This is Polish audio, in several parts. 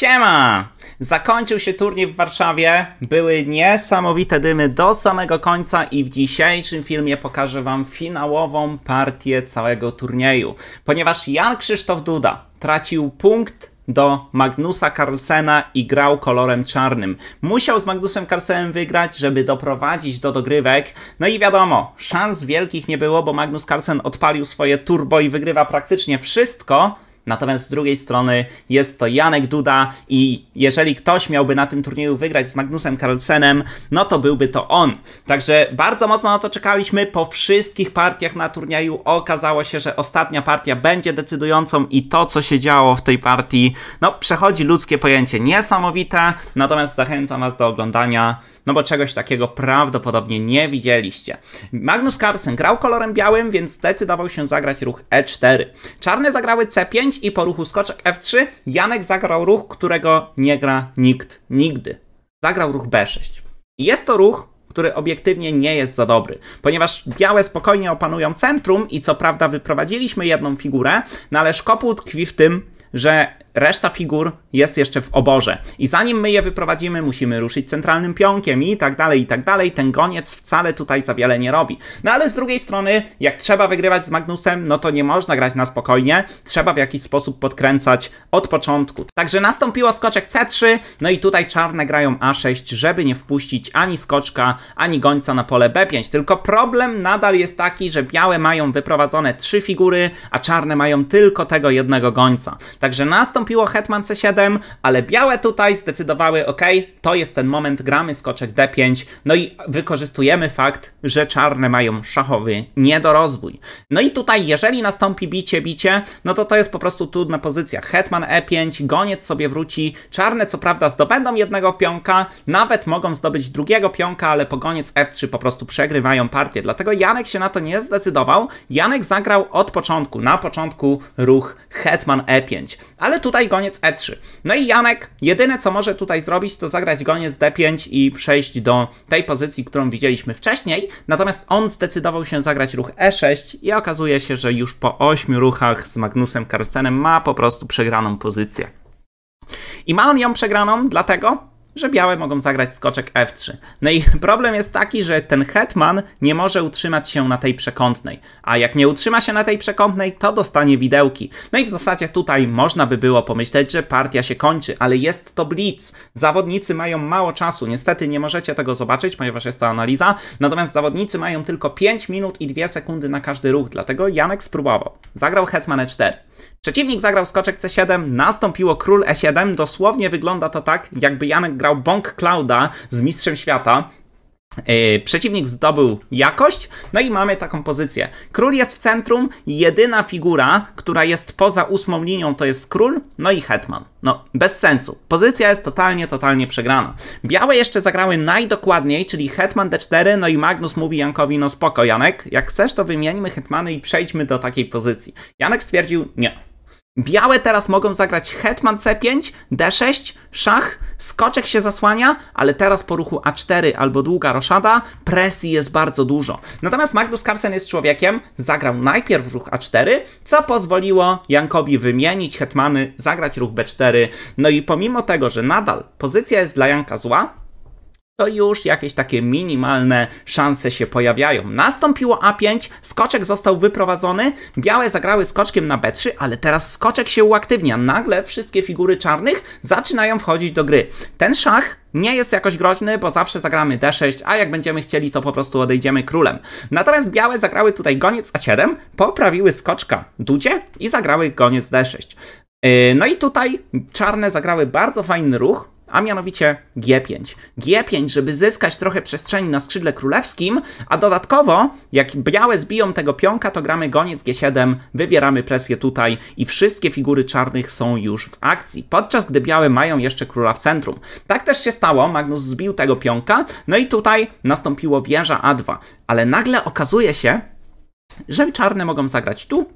Siema! Zakończył się turniej w Warszawie, były niesamowite dymy do samego końca i w dzisiejszym filmie pokażę Wam finałową partię całego turnieju. Ponieważ Jan Krzysztof Duda tracił punkt do Magnusa Carlsena i grał kolorem czarnym. Musiał z Magnusem Carlsenem wygrać, żeby doprowadzić do dogrywek. No i wiadomo, szans wielkich nie było, bo Magnus Carlsen odpalił swoje turbo i wygrywa praktycznie wszystko, Natomiast z drugiej strony jest to Janek Duda i jeżeli ktoś miałby na tym turnieju wygrać z Magnusem Carlsenem, no to byłby to on. Także bardzo mocno na to czekaliśmy. Po wszystkich partiach na turnieju okazało się, że ostatnia partia będzie decydującą i to, co się działo w tej partii, no przechodzi ludzkie pojęcie. Niesamowite. Natomiast zachęcam Was do oglądania no bo czegoś takiego prawdopodobnie nie widzieliście. Magnus Carlsen grał kolorem białym, więc zdecydował się zagrać ruch E4. Czarne zagrały C5 i po ruchu skoczek F3 Janek zagrał ruch, którego nie gra nikt nigdy. Zagrał ruch B6. jest to ruch, który obiektywnie nie jest za dobry, ponieważ białe spokojnie opanują centrum i co prawda wyprowadziliśmy jedną figurę, no ale szkopuł tkwi w tym, że reszta figur jest jeszcze w oborze. I zanim my je wyprowadzimy, musimy ruszyć centralnym pionkiem i tak dalej, i tak dalej. Ten goniec wcale tutaj za wiele nie robi. No ale z drugiej strony, jak trzeba wygrywać z Magnusem, no to nie można grać na spokojnie. Trzeba w jakiś sposób podkręcać od początku. Także nastąpiło skoczek C3, no i tutaj czarne grają A6, żeby nie wpuścić ani skoczka, ani gońca na pole B5. Tylko problem nadal jest taki, że białe mają wyprowadzone trzy figury, a czarne mają tylko tego jednego gońca. Także nastąpiło hetman c7, ale białe tutaj zdecydowały, ok, to jest ten moment, gramy skoczek d5, no i wykorzystujemy fakt, że czarne mają szachowy niedorozwój. No i tutaj, jeżeli nastąpi bicie, bicie, no to to jest po prostu trudna pozycja. Hetman e5, goniec sobie wróci, czarne co prawda zdobędą jednego pionka, nawet mogą zdobyć drugiego pionka, ale po goniec f3 po prostu przegrywają partię, dlatego Janek się na to nie zdecydował, Janek zagrał od początku, na początku ruch hetman e5. Ale tutaj goniec E3. No i Janek jedyne co może tutaj zrobić to zagrać goniec D5 i przejść do tej pozycji, którą widzieliśmy wcześniej. Natomiast on zdecydował się zagrać ruch E6 i okazuje się, że już po 8 ruchach z Magnusem Carlsenem ma po prostu przegraną pozycję. I ma on ją przegraną dlatego, że białe mogą zagrać skoczek f3. No i problem jest taki, że ten hetman nie może utrzymać się na tej przekątnej, a jak nie utrzyma się na tej przekątnej, to dostanie widełki. No i w zasadzie tutaj można by było pomyśleć, że partia się kończy, ale jest to blitz. Zawodnicy mają mało czasu, niestety nie możecie tego zobaczyć, ponieważ jest to analiza, natomiast zawodnicy mają tylko 5 minut i 2 sekundy na każdy ruch, dlatego Janek spróbował. Zagrał hetman e4. Przeciwnik zagrał skoczek C7, nastąpiło król E7. Dosłownie wygląda to tak, jakby Janek grał bąk Clouda z Mistrzem Świata. Yy, przeciwnik zdobył jakość, no i mamy taką pozycję. Król jest w centrum, jedyna figura, która jest poza ósmą linią to jest król, no i hetman. No, bez sensu. Pozycja jest totalnie, totalnie przegrana. Białe jeszcze zagrały najdokładniej, czyli hetman d4, no i Magnus mówi Jankowi, no spoko Janek, jak chcesz to wymieńmy hetmany i przejdźmy do takiej pozycji. Janek stwierdził, nie, Białe teraz mogą zagrać hetman c5, d6, szach, skoczek się zasłania, ale teraz po ruchu a4 albo długa roszada presji jest bardzo dużo. Natomiast Magnus Carlsen jest człowiekiem, zagrał najpierw ruch a4, co pozwoliło Jankowi wymienić hetmany, zagrać ruch b4. No i pomimo tego, że nadal pozycja jest dla Janka zła, to już jakieś takie minimalne szanse się pojawiają. Nastąpiło A5, skoczek został wyprowadzony, białe zagrały skoczkiem na B3, ale teraz skoczek się uaktywnia. Nagle wszystkie figury czarnych zaczynają wchodzić do gry. Ten szach nie jest jakoś groźny, bo zawsze zagramy D6, a jak będziemy chcieli, to po prostu odejdziemy królem. Natomiast białe zagrały tutaj goniec A7, poprawiły skoczka dudzie i zagrały goniec D6. Yy, no i tutaj czarne zagrały bardzo fajny ruch, a mianowicie G5. G5, żeby zyskać trochę przestrzeni na skrzydle królewskim, a dodatkowo, jak białe zbiją tego pionka, to gramy goniec G7, wywieramy presję tutaj i wszystkie figury czarnych są już w akcji, podczas gdy białe mają jeszcze króla w centrum. Tak też się stało, Magnus zbił tego pionka, no i tutaj nastąpiło wieża A2, ale nagle okazuje się, że czarne mogą zagrać tu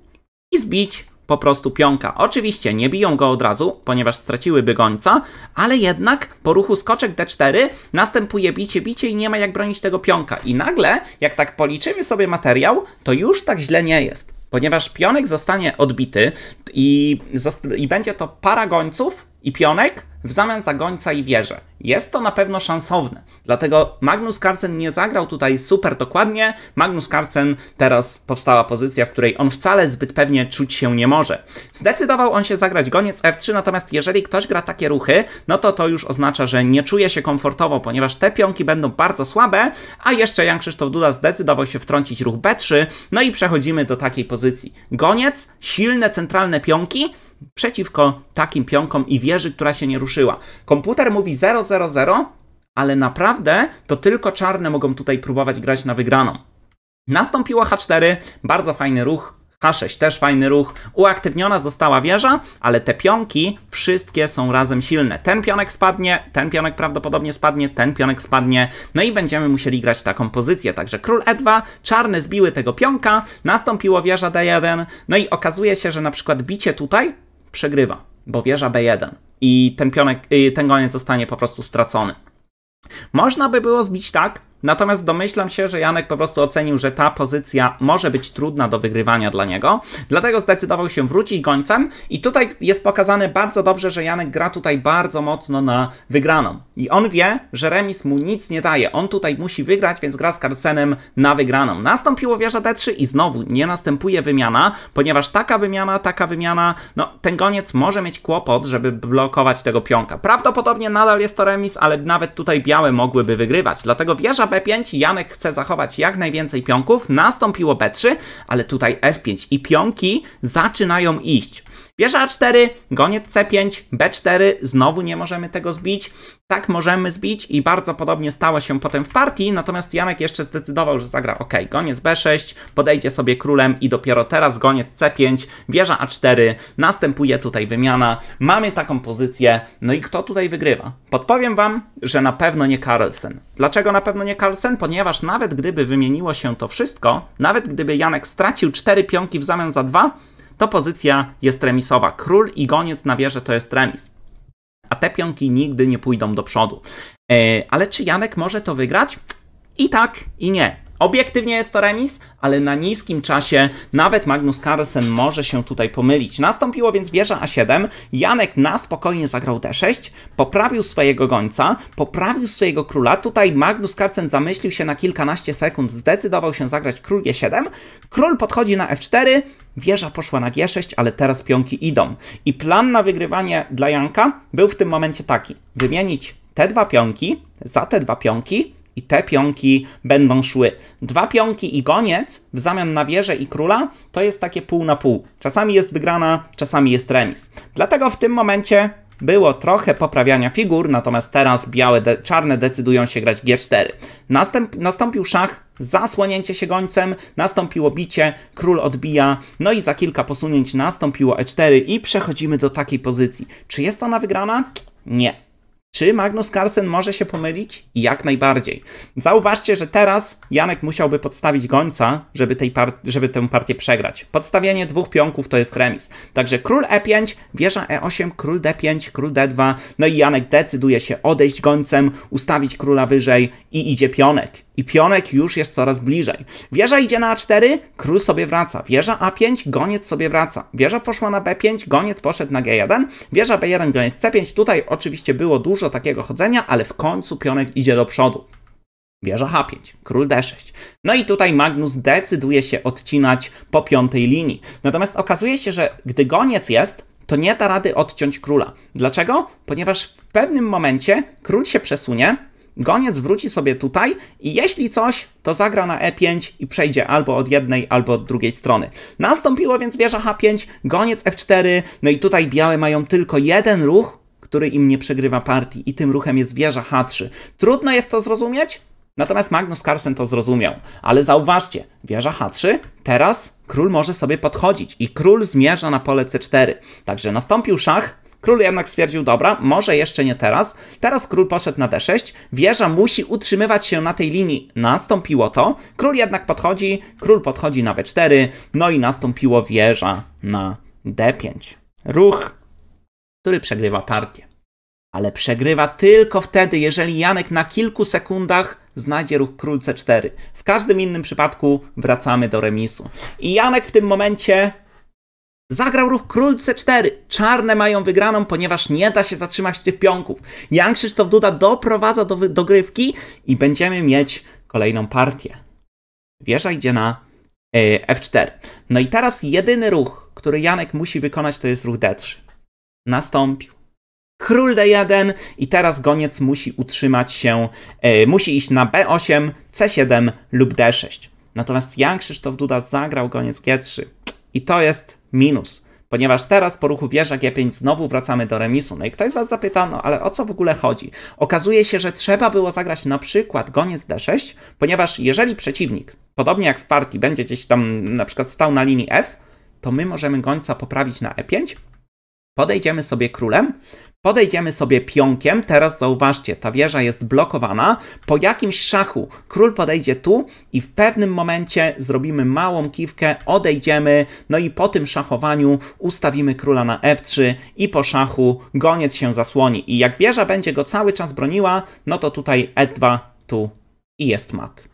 i zbić po prostu pionka. Oczywiście nie biją go od razu, ponieważ straciłyby gońca, ale jednak po ruchu skoczek D4 następuje bicie, bicie i nie ma jak bronić tego pionka. I nagle, jak tak policzymy sobie materiał, to już tak źle nie jest. Ponieważ pionek zostanie odbity i, i będzie to para gońców i pionek, w zamian za gońca i wieżę. Jest to na pewno szansowne, dlatego Magnus Carlsen nie zagrał tutaj super dokładnie. Magnus Carlsen teraz powstała pozycja, w której on wcale zbyt pewnie czuć się nie może. Zdecydował on się zagrać goniec F3, natomiast jeżeli ktoś gra takie ruchy, no to to już oznacza, że nie czuje się komfortowo, ponieważ te pionki będą bardzo słabe, a jeszcze Jan Krzysztof Duda zdecydował się wtrącić ruch B3, no i przechodzimy do takiej pozycji. Goniec, silne centralne pionki, przeciwko takim pionkom i wieży, która się nie ruszyła. Komputer mówi 0, 0, 0, ale naprawdę to tylko czarne mogą tutaj próbować grać na wygraną. Nastąpiło H4, bardzo fajny ruch, H6 też fajny ruch. Uaktywniona została wieża, ale te pionki wszystkie są razem silne. Ten pionek spadnie, ten pionek prawdopodobnie spadnie, ten pionek spadnie. No i będziemy musieli grać taką pozycję. Także król E2, czarne zbiły tego pionka, nastąpiło wieża D1. No i okazuje się, że na przykład bicie tutaj przegrywa, bo wieża B1 i ten pionek, y, ten goniec zostanie po prostu stracony. Można by było zbić tak, Natomiast domyślam się, że Janek po prostu ocenił, że ta pozycja może być trudna do wygrywania dla niego, dlatego zdecydował się wrócić gońcem i tutaj jest pokazane bardzo dobrze, że Janek gra tutaj bardzo mocno na wygraną. I on wie, że remis mu nic nie daje. On tutaj musi wygrać, więc gra z Carlsenem na wygraną. Nastąpiło wieża D3 i znowu nie następuje wymiana, ponieważ taka wymiana, taka wymiana, no ten goniec może mieć kłopot, żeby blokować tego pionka. Prawdopodobnie nadal jest to remis, ale nawet tutaj białe mogłyby wygrywać. Dlatego wieża B5, Janek chce zachować jak najwięcej pionków, nastąpiło B3, ale tutaj F5 i pionki zaczynają iść. Wieża A4, goniec C5, B4, znowu nie możemy tego zbić. Tak możemy zbić i bardzo podobnie stało się potem w partii, natomiast Janek jeszcze zdecydował, że zagra ok, goniec B6, podejdzie sobie królem i dopiero teraz goniec C5, wieża A4, następuje tutaj wymiana, mamy taką pozycję, no i kto tutaj wygrywa? Podpowiem Wam, że na pewno nie Carlsen. Dlaczego na pewno nie Carlsen? Carlsen, ponieważ nawet gdyby wymieniło się to wszystko, nawet gdyby Janek stracił 4 pionki w zamian za 2, to pozycja jest remisowa. Król i goniec na wieżę to jest remis. A te pionki nigdy nie pójdą do przodu. E, ale czy Janek może to wygrać? I tak, i nie. Obiektywnie jest to remis, ale na niskim czasie nawet Magnus Carlsen może się tutaj pomylić. Nastąpiło więc wieża A7, Janek na spokojnie zagrał D6, poprawił swojego gońca, poprawił swojego króla, tutaj Magnus Carlsen zamyślił się na kilkanaście sekund, zdecydował się zagrać król G7, król podchodzi na F4, wieża poszła na G6, ale teraz pionki idą. I plan na wygrywanie dla Janka był w tym momencie taki, wymienić te dwa pionki za te dwa pionki, i te pionki będą szły. Dwa pionki i goniec w zamian na wieżę i króla to jest takie pół na pół. Czasami jest wygrana, czasami jest remis. Dlatego w tym momencie było trochę poprawiania figur, natomiast teraz białe, de czarne decydują się grać G4. Następ nastąpił szach, zasłonięcie się gońcem, nastąpiło bicie, król odbija, no i za kilka posunięć nastąpiło E4 i przechodzimy do takiej pozycji. Czy jest ona wygrana? Nie. Czy Magnus Carlsen może się pomylić? Jak najbardziej. Zauważcie, że teraz Janek musiałby podstawić gońca, żeby, tej żeby tę partię przegrać. Podstawienie dwóch pionków to jest remis. Także król e5, wieża e8, król d5, król d2. No i Janek decyduje się odejść gońcem, ustawić króla wyżej i idzie pionek i pionek już jest coraz bliżej. Wieża idzie na A4, król sobie wraca. Wieża A5, goniec sobie wraca. Wieża poszła na B5, goniec poszedł na G1. Wieża B1, goniec C5. Tutaj oczywiście było dużo takiego chodzenia, ale w końcu pionek idzie do przodu. Wieża H5, król D6. No i tutaj Magnus decyduje się odcinać po piątej linii. Natomiast okazuje się, że gdy goniec jest, to nie da rady odciąć króla. Dlaczego? Ponieważ w pewnym momencie król się przesunie, Goniec wróci sobie tutaj i jeśli coś, to zagra na e5 i przejdzie albo od jednej, albo od drugiej strony. Nastąpiło więc wieża h5, goniec f4, no i tutaj białe mają tylko jeden ruch, który im nie przegrywa partii i tym ruchem jest wieża h3. Trudno jest to zrozumieć? Natomiast Magnus Carlsen to zrozumiał. Ale zauważcie, wieża h3, teraz król może sobie podchodzić i król zmierza na pole c4. Także nastąpił szach, Król jednak stwierdził, dobra, może jeszcze nie teraz. Teraz król poszedł na d6, wieża musi utrzymywać się na tej linii. Nastąpiło to, król jednak podchodzi, król podchodzi na b4, no i nastąpiło wieża na d5. Ruch, który przegrywa partię. Ale przegrywa tylko wtedy, jeżeli Janek na kilku sekundach znajdzie ruch król c4. W każdym innym przypadku wracamy do remisu. I Janek w tym momencie Zagrał ruch król C4. Czarne mają wygraną, ponieważ nie da się zatrzymać tych pionków. Jan Krzysztof Duda doprowadza do dogrywki i będziemy mieć kolejną partię. Wieża idzie na e, F4. No i teraz jedyny ruch, który Janek musi wykonać, to jest ruch D3. Nastąpił. Król D1 i teraz goniec musi utrzymać się, e, musi iść na B8, C7 lub D6. Natomiast Jan Krzysztof Duda zagrał goniec G3. I to jest minus. Ponieważ teraz po ruchu wieża G5 znowu wracamy do remisu. No i ktoś z Was zapytał, no ale o co w ogóle chodzi? Okazuje się, że trzeba było zagrać na przykład goniec D6, ponieważ jeżeli przeciwnik, podobnie jak w partii, będzie gdzieś tam na przykład stał na linii F, to my możemy gońca poprawić na E5 Podejdziemy sobie królem, podejdziemy sobie pionkiem. Teraz zauważcie, ta wieża jest blokowana. Po jakimś szachu król podejdzie tu i w pewnym momencie zrobimy małą kiwkę, odejdziemy, no i po tym szachowaniu ustawimy króla na f3 i po szachu goniec się zasłoni. I jak wieża będzie go cały czas broniła, no to tutaj e2, tu i jest mat.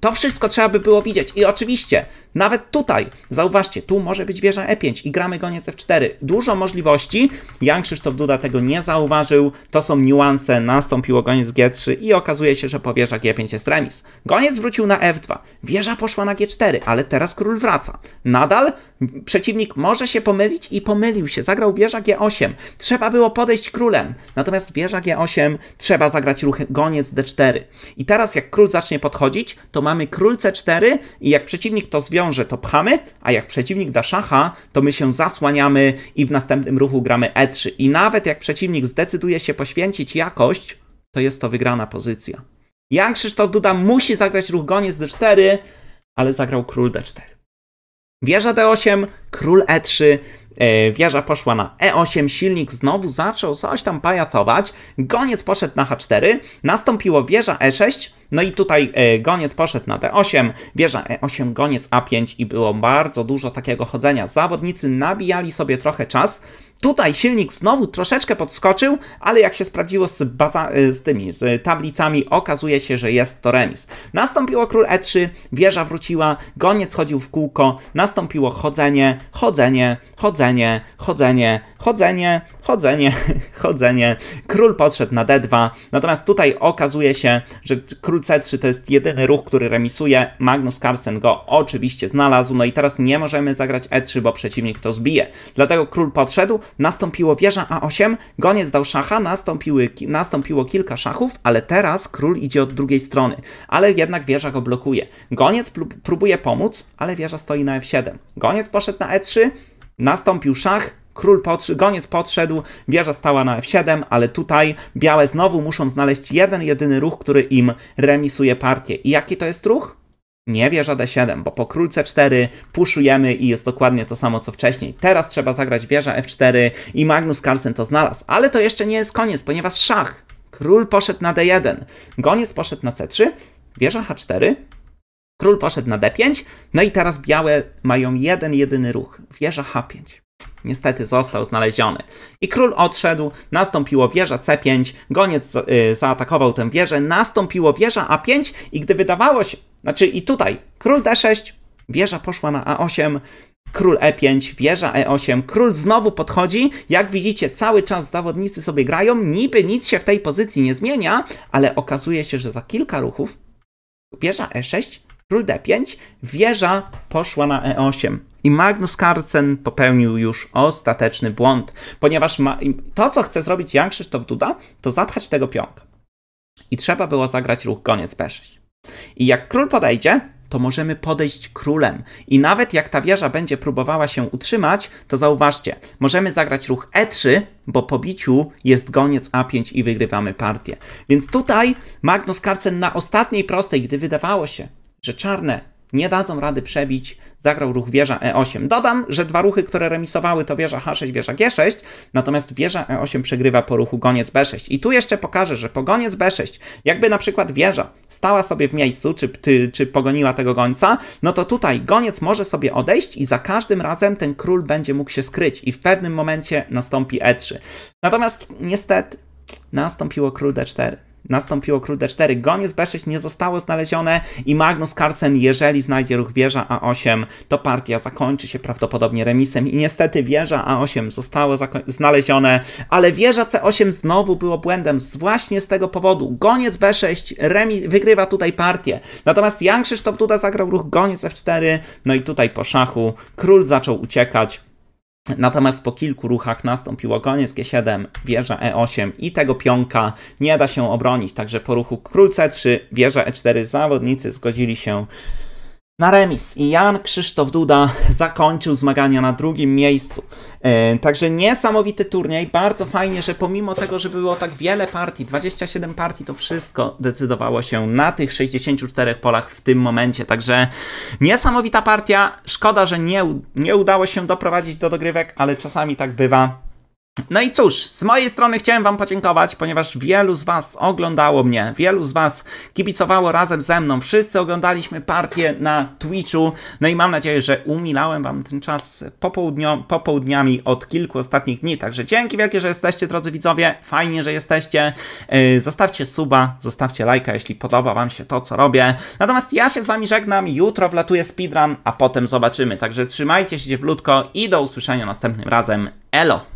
To wszystko trzeba by było widzieć. I oczywiście, nawet tutaj, zauważcie, tu może być wieża E5 i gramy goniec F4. Dużo możliwości. Jan Krzysztof Duda tego nie zauważył. To są niuanse. Nastąpiło goniec G3 i okazuje się, że po wieżach G5 jest remis. Goniec wrócił na F2. Wieża poszła na G4, ale teraz król wraca. Nadal przeciwnik może się pomylić i pomylił się. Zagrał wieża G8. Trzeba było podejść królem. Natomiast wieża G8 trzeba zagrać ruch goniec D4. I teraz jak król zacznie podchodzić, to mamy król c4 i jak przeciwnik to zwiąże, to pchamy, a jak przeciwnik da szacha, to my się zasłaniamy i w następnym ruchu gramy e3. I nawet jak przeciwnik zdecyduje się poświęcić jakość, to jest to wygrana pozycja. Jan Krzysztof Duda musi zagrać ruch goniec d4, ale zagrał król d4. Wieża d8, król e3, E, wieża poszła na E8, silnik znowu zaczął coś tam pajacować, goniec poszedł na H4, nastąpiło wieża E6, no i tutaj e, goniec poszedł na D8, wieża E8, goniec A5 i było bardzo dużo takiego chodzenia. Zawodnicy nabijali sobie trochę czas, Tutaj silnik znowu troszeczkę podskoczył, ale jak się sprawdziło z, baza, y, z tymi z tablicami, okazuje się, że jest to remis. Nastąpiło król E3, wieża wróciła, goniec chodził w kółko, nastąpiło chodzenie, chodzenie, chodzenie, chodzenie, chodzenie, chodzenie, chodzenie. Król podszedł na D2, natomiast tutaj okazuje się, że król C3 to jest jedyny ruch, który remisuje. Magnus Carlsen go oczywiście znalazł, no i teraz nie możemy zagrać E3, bo przeciwnik to zbije. Dlatego król podszedł, nastąpiło wieża A8, goniec dał szacha, nastąpiły, nastąpiło kilka szachów, ale teraz król idzie od drugiej strony, ale jednak wieża go blokuje. Goniec próbuje pomóc, ale wieża stoi na F7. Goniec poszedł na E3, nastąpił szach, Król podszedł, goniec podszedł, wieża stała na F7, ale tutaj białe znowu muszą znaleźć jeden jedyny ruch, który im remisuje partię. I jaki to jest ruch? nie wieża d7, bo po królce 4 puszujemy i jest dokładnie to samo co wcześniej. Teraz trzeba zagrać wieża f4 i Magnus Carlsen to znalazł. Ale to jeszcze nie jest koniec, ponieważ szach. Król poszedł na d1, goniec poszedł na c3, wieża h4, król poszedł na d5, no i teraz białe mają jeden jedyny ruch, wieża h5. Niestety został znaleziony. I król odszedł, nastąpiło wieża C5, goniec y, zaatakował tę wieżę, nastąpiło wieża A5 i gdy wydawało się, znaczy i tutaj król d6, wieża poszła na a8, król e5, wieża e8, król znowu podchodzi. Jak widzicie, cały czas zawodnicy sobie grają, niby nic się w tej pozycji nie zmienia, ale okazuje się, że za kilka ruchów wieża e6, król d5, wieża poszła na e8. I Magnus Carlsen popełnił już ostateczny błąd, ponieważ ma... to, co chce zrobić Jan Krzysztof Duda, to zapchać tego pionka. I trzeba było zagrać ruch koniec b6. I jak król podejdzie, to możemy podejść królem. I nawet jak ta wieża będzie próbowała się utrzymać, to zauważcie, możemy zagrać ruch E3, bo po biciu jest goniec A5 i wygrywamy partię. Więc tutaj Magnus Carlsen na ostatniej prostej, gdy wydawało się, że czarne nie dadzą rady przebić, zagrał ruch wieża E8. Dodam, że dwa ruchy, które remisowały to wieża H6, wieża G6, natomiast wieża E8 przegrywa po ruchu goniec B6. I tu jeszcze pokażę, że goniec B6, jakby na przykład wieża stała sobie w miejscu, czy, czy, czy pogoniła tego gońca, no to tutaj goniec może sobie odejść i za każdym razem ten król będzie mógł się skryć i w pewnym momencie nastąpi E3. Natomiast niestety nastąpiło król D4 nastąpiło król d 4. Goniec B6 nie zostało znalezione i Magnus Carlsen, jeżeli znajdzie ruch wieża A8, to partia zakończy się prawdopodobnie remisem i niestety wieża A8 zostało znalezione, ale wieża C8 znowu było błędem właśnie z tego powodu. Goniec B6 remis, wygrywa tutaj partię. Natomiast Jan Krzysztof Duda zagrał ruch goniec F4, no i tutaj po szachu król zaczął uciekać, Natomiast po kilku ruchach nastąpiło koniec G7, wieża E8 i tego pionka nie da się obronić. Także po ruchu król C3, wieża E4 zawodnicy zgodzili się na remis i Jan Krzysztof Duda zakończył zmagania na drugim miejscu. E, także niesamowity turniej, bardzo fajnie, że pomimo tego, że było tak wiele partii, 27 partii, to wszystko decydowało się na tych 64 polach w tym momencie. Także niesamowita partia, szkoda, że nie, nie udało się doprowadzić do dogrywek, ale czasami tak bywa. No i cóż, z mojej strony chciałem Wam podziękować, ponieważ wielu z Was oglądało mnie, wielu z Was kibicowało razem ze mną. Wszyscy oglądaliśmy partię na Twitchu, no i mam nadzieję, że umilałem Wam ten czas popołudniami od kilku ostatnich dni. Także dzięki wielkie, że jesteście, drodzy widzowie, fajnie, że jesteście. Y, zostawcie suba, zostawcie lajka, jeśli podoba Wam się to, co robię. Natomiast ja się z Wami żegnam, jutro wlatuje speedrun, a potem zobaczymy. Także trzymajcie się cieplutko i do usłyszenia następnym razem. Elo!